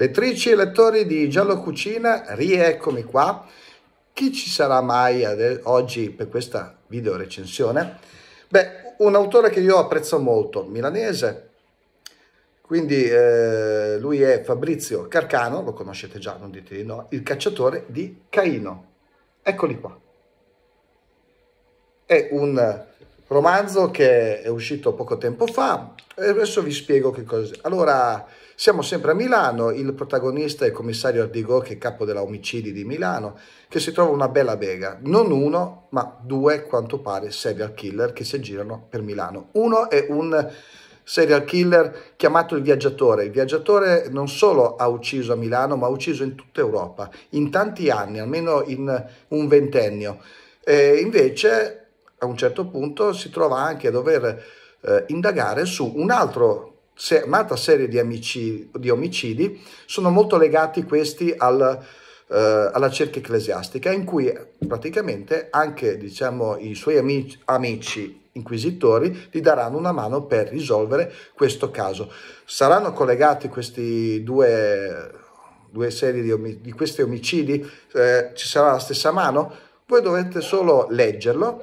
Lettrici e lettori di Giallo Cucina, rieccomi qua. Chi ci sarà mai oggi per questa video recensione? Beh, un autore che io apprezzo molto, milanese, quindi eh, lui è Fabrizio Carcano, lo conoscete già, non dite di no, il cacciatore di Caino. Eccoli qua. È un romanzo che è uscito poco tempo fa e adesso vi spiego che cosa. Allora, siamo sempre a Milano, il protagonista è il commissario Ardigo, che è capo della omicidi di Milano, che si trova una bella bega, non uno ma due quanto pare serial killer che si aggirano per Milano. Uno è un serial killer chiamato il viaggiatore. Il viaggiatore non solo ha ucciso a Milano ma ha ucciso in tutta Europa, in tanti anni, almeno in un ventennio. E invece a un certo punto si trova anche a dover eh, indagare su un altro se, un'altra serie di, amici, di, omicidi, sono molto legati questi al, eh, alla cerchia ecclesiastica, in cui praticamente anche diciamo, i suoi amici, amici inquisitori gli daranno una mano per risolvere questo caso. Saranno collegati questi due, due serie di, di, questi omicidi? Eh, ci sarà la stessa mano? Voi dovete solo leggerlo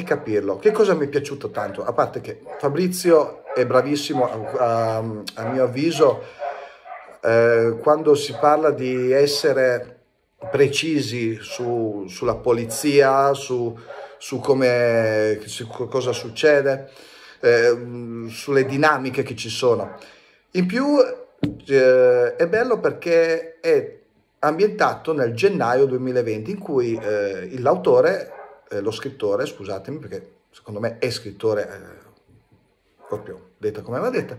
e capirlo. Che cosa mi è piaciuto tanto? A parte che Fabrizio è bravissimo, a, a, a mio avviso, eh, quando si parla di essere precisi su, sulla polizia, su, su, come, su cosa succede, eh, sulle dinamiche che ci sono. In più eh, è bello perché è ambientato nel gennaio 2020 in cui eh, l'autore eh, lo scrittore, scusatemi perché secondo me è scrittore eh, proprio detta come va detta,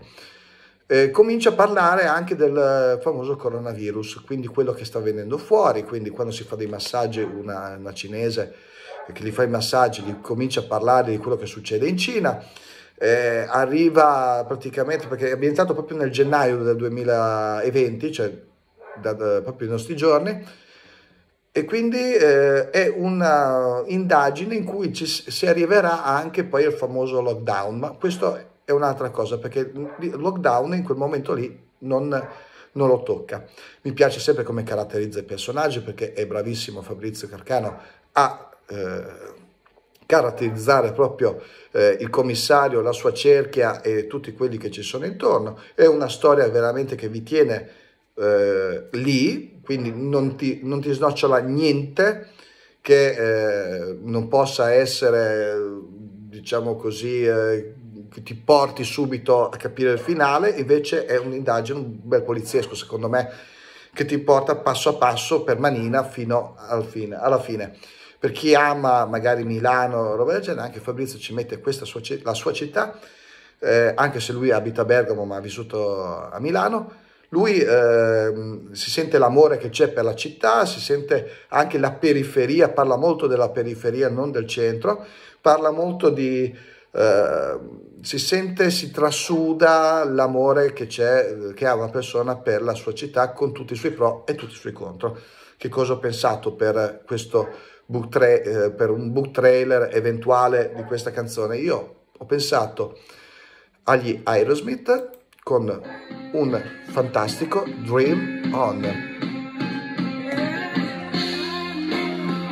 eh, comincia a parlare anche del famoso coronavirus, quindi quello che sta venendo fuori, quindi quando si fa dei massaggi, una, una cinese che gli fa i massaggi, gli comincia a parlare di quello che succede in Cina, eh, arriva praticamente, perché è ambientato proprio nel gennaio del 2020, cioè da, da, proprio i nostri giorni, e quindi eh, è un'indagine in cui ci, si arriverà anche poi al famoso lockdown, ma questo è un'altra cosa perché il lockdown in quel momento lì non, non lo tocca. Mi piace sempre come caratterizza i personaggi perché è bravissimo Fabrizio Carcano a eh, caratterizzare proprio eh, il commissario, la sua cerchia e tutti quelli che ci sono intorno. È una storia veramente che vi tiene eh, lì, quindi non ti, non ti snocciola niente che eh, non possa essere, diciamo così, eh, che ti porti subito a capire il finale, invece è un'indagine un bel poliziesco, secondo me, che ti porta passo a passo per manina fino al fine, alla fine. Per chi ama magari Milano, roba del genere, anche Fabrizio ci mette questa sua, la sua città, eh, anche se lui abita a Bergamo ma ha vissuto a Milano, lui eh, si sente l'amore che c'è per la città, si sente anche la periferia, parla molto della periferia, non del centro, parla molto di... Eh, si sente, si trasuda l'amore che, c'è, che ha una persona per la sua città con tutti i suoi pro e tutti i suoi contro. Che cosa ho pensato per questo book eh, per un book trailer eventuale di questa canzone? Io ho pensato agli Aerosmith con un fantastico Dream On.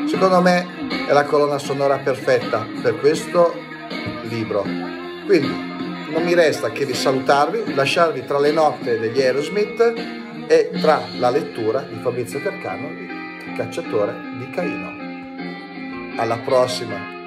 Secondo me è la colonna sonora perfetta per questo libro. Quindi non mi resta che di salutarvi, lasciarvi tra le note degli Aerosmith e tra la lettura di Fabrizio Carcano di Cacciatore di Caino. Alla prossima!